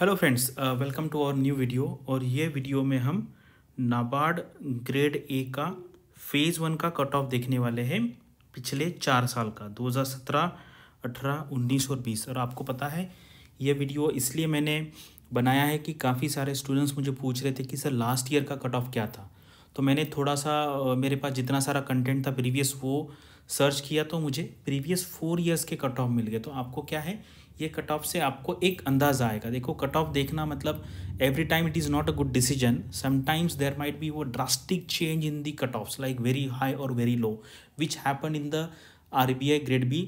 hello friends welcome to our new video और ये video में हम नाबार्ड ग्रेड ए का फेज़ वन का कट ऑफ देखने वाले हैं पिछले चार साल का 2017, 18, 19 और 20 और आपको पता है ये वीडियो इसलिए मैंने बनाया है कि काफ़ी सारे स्टूडेंट्स मुझे पूछ रहे थे कि सर लास्ट ईयर का कट ऑफ क्या था तो मैंने थोड़ा सा मेरे पास जितना सारा कंटेंट था प्रीवियस वो सर्च किया तो मुझे प्रीवियस फोर ईयर्स के कट ऑफ मिल गए तो आपको क्या है ये कट ऑफ से आपको एक अंदाज़ा आएगा देखो कट ऑफ देखना मतलब every time it is not a good decision sometimes there might be वो drastic change in the cut offs like very high और very low which happen in the R B I grade B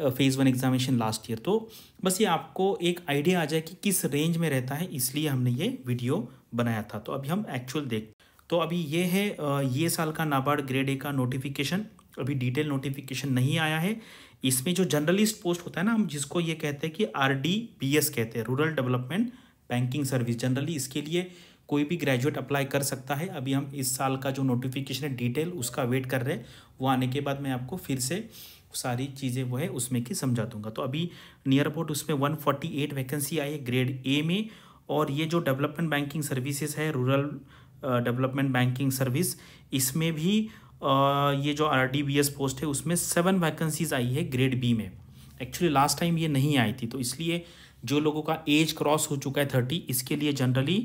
phase one examination last year तो बस ये आपको एक idea आ जाए कि किस रेंज में रहता है इसलिए हमने ये वीडियो बनाया था तो अभी हम एक्चुअल देख तो अभी ये है uh, ये साल का नाबार्ड ग्रेड ए का नोटिफिकेशन अभी डिटेल नोटिफिकेशन नहीं आया है इसमें जो जर्नलिस्ट पोस्ट होता है ना हम जिसको ये कहते हैं कि आर डी बी एस कहते हैं rural development banking service generally इसके लिए कोई भी ग्रेजुएट अप्लाई कर सकता है अभी हम इस साल का जो नोटिफिकेशन है डिटेल उसका वेट कर रहे हैं वो आने के बाद मैं आपको फिर से सारी चीज़ें वो है उसमें की समझा दूंगा तो अभी नियर अबाउट उसमें वन फोर्टी एट वैकेंसी आई है ग्रेड ए में और ये जो डेवलपमेंट बैंकिंग सर्विसेज है रूरल डेवलपमेंट बैंकिंग सर्विस इसमें भी ये जो आर पोस्ट है उसमें सेवन वैकेंसीज आई है ग्रेड बी में एक्चुअली लास्ट टाइम ये नहीं आई थी तो इसलिए जो लोगों का एज क्रॉस हो चुका है थर्टी इसके लिए generally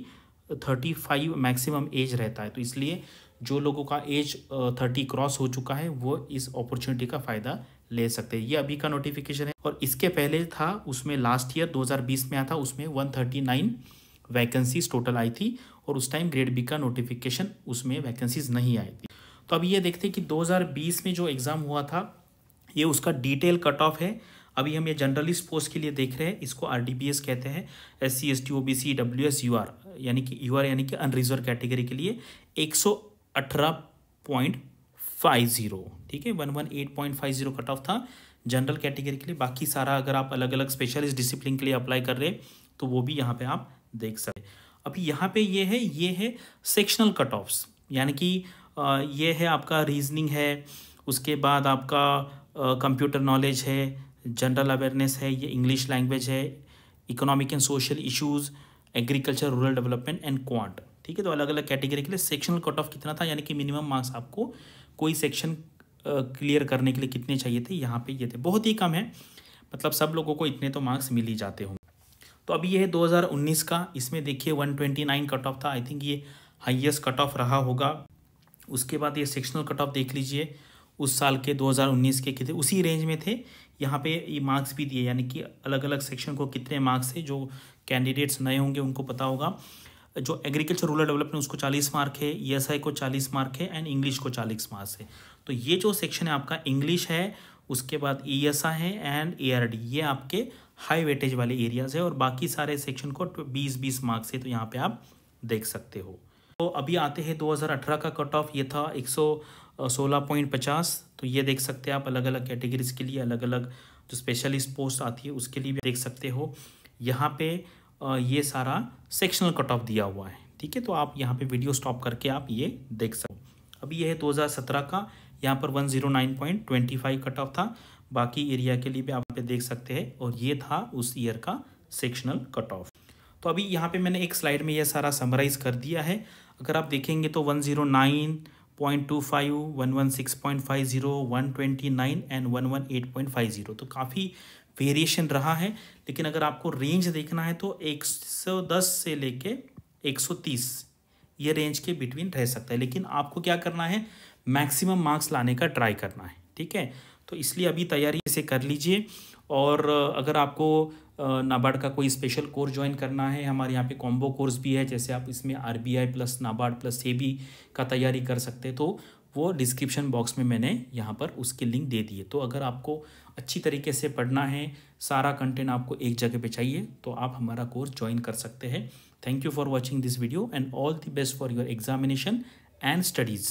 thirty five maximum age रहता है तो इसलिए जो लोगों का एज थर्टी क्रॉस हो चुका है वो इस अपॉर्चुनिटी का फ़ायदा ले सकते हैं ये अभी का नोटिफिकेशन है और इसके पहले था उसमें लास्ट ईयर 2020 में आया था उसमें 139 वैकेंसीज टोटल आई थी और उस टाइम ग्रेड बी का नोटिफिकेशन उसमें वैकेंसीज नहीं आई थी तो अभी ये देखते हैं कि 2020 में जो एग्ज़ाम हुआ था ये उसका डिटेल कट ऑफ है अभी हम ये जर्नलिस्ट पोस्ट के लिए देख रहे हैं इसको आर कहते हैं S C S T O B C W S U R यानी कि यू आर यानी कि अनरिजर्व कैटेगरी के लिए एक सौ अठारह पॉइंट फाइव ज़ीरो ठीक है one one eight point five zero cut off था जनरल कैटेगरी के लिए बाकी सारा अगर आप अलग अलग स्पेशलिस्ट डिसिप्लिन के लिए अप्लाई कर रहे तो वो भी यहाँ पे आप देख सकते अभी यहाँ पे ये है ये है सेक्शनल कट ऑफ्स यानी कि ये है आपका रीजनिंग है उसके बाद आपका कंप्यूटर नॉलेज है जनरल अवेयरनेस है ये इंग्लिश लैंग्वेज है economic and social issues agriculture rural development and quant ठीक है तो अलग अलग कैटेगरी के लिए सेक्शनल कट ऑफ कितना था यानी कि मिनिमम मार्क्स आपको कोई सेक्शन क्लियर करने के लिए कितने चाहिए थे यहाँ पे ये थे बहुत ही कम है मतलब सब लोगों को इतने तो मार्क्स मिल ही जाते होंगे तो अभी ये है 2019 का इसमें देखिए 129 कट ऑफ था आई थिंक ये हाईएस्ट कट ऑफ रहा होगा उसके बाद ये सेक्शनल कट ऑफ देख लीजिए उस साल के 2019 के कितने उसी रेंज में थे यहाँ पे ये मार्क्स भी दिए यानी कि अलग अलग सेक्शन को कितने मार्क्स है जो कैंडिडेट्स नए होंगे उनको पता होगा जो एग्रीकल्चर रूरल डेवलपमेंट उसको 40 मार्क है ईएसआई e को 40 मार्क है एंड इंग्लिश को 40 मार्क्स है तो ये जो सेक्शन है आपका इंग्लिश है उसके बाद ई एस आई है एंड ए आर डी ये आपके हाई वेटेज वाले एरियाज है और बाकी सारे सेक्शन को बीस बीस मार्क्स है तो यहाँ पर आप देख सकते हो तो अभी आते हैं 2018 का कट ऑफ ये था 116.50 तो ये देख सकते हैं आप अलग अलग कैटेगरीज के लिए अलग अलग जो स्पेशलिस्ट पोस्ट आती है उसके लिए भी देख सकते हो यहाँ पे ये सारा सेक्शनल कट ऑफ दिया हुआ है ठीक है तो आप यहाँ पे वीडियो स्टॉप करके आप ये देख सको अभी ये है 2017 का यहाँ पर 109.25 कट ऑफ था बाकी एरिया के लिए भी आप देख सकते हैं और ये था उस ईयर का सेक्शनल कट ऑफ तो अभी यहाँ पे मैंने एक स्लाइड में यह सारा समराइज़ कर दिया है अगर आप देखेंगे तो one zero nine point two five one one six point five zero one twenty nine and one one eight point five zero तो काफ़ी वेरिएशन रहा है लेकिन अगर आपको रेंज देखना है तो एक सौ दस से लेके एक सौ तीस ये रेंज के बिटवीन रह सकता है लेकिन आपको क्या करना है मैक्सिमम मार्क्स लाने का ट्राई करना है ठीक है तो इसलिए अभी तैयारी इसे कर लीजिए और अगर आपको नाबार्ड का कोई स्पेशल कोर्स ज्वाइन करना है हमारे यहाँ पे कॉम्बो कोर्स भी है जैसे आप इसमें R B I plus NABARD plus A B का तैयारी कर सकते तो वो डिस्क्रिप्शन बॉक्स में मैंने यहाँ पर उसके लिंक दे दिए तो अगर आपको अच्छी तरीके से पढ़ना है सारा कंटेंट आपको एक जगह पे चाहिए तो आप हमारा कोर्स ज्वाइन कर सकते हैं thank you for watching this video and all the best for your examination and studies